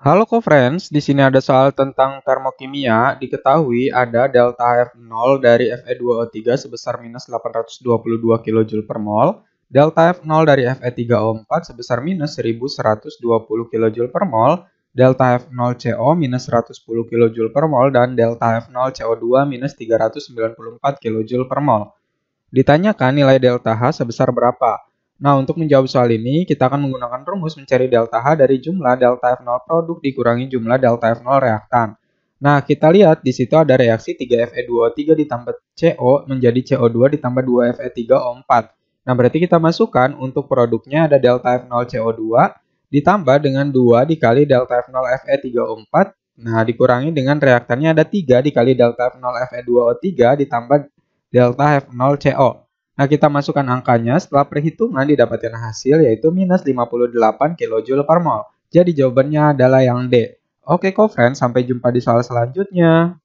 Halo co-friends, di sini ada soal tentang termokimia. Diketahui ada delta F0 dari Fe2O3 sebesar minus 822 kJ per mol, delta F0 dari Fe3O4 sebesar minus 1120 kJ per mol, delta F0CO minus 110 kJ per mol, dan delta F0CO2 minus 394 kJ per mol. Ditanyakan nilai delta H sebesar berapa? Nah, untuk menjawab soal ini, kita akan menggunakan rumus mencari delta H dari jumlah delta F0 produk dikurangi jumlah delta F0 reaktan. Nah, kita lihat di situ ada reaksi 3Fe2O3 ditambah CO menjadi CO2 ditambah 2Fe3O4. Nah, berarti kita masukkan untuk produknya ada delta F0 CO2 ditambah dengan 2 dikali delta F0 Fe3O4. Nah, dikurangi dengan reaktannya ada 3 dikali delta F0 Fe2O3 ditambah delta F0 CO. Nah, kita masukkan angkanya. Setelah perhitungan didapatkan hasil yaitu minus 58 kJ per mol. Jadi jawabannya adalah yang D. Oke, co-friends, sampai jumpa di soal selanjutnya.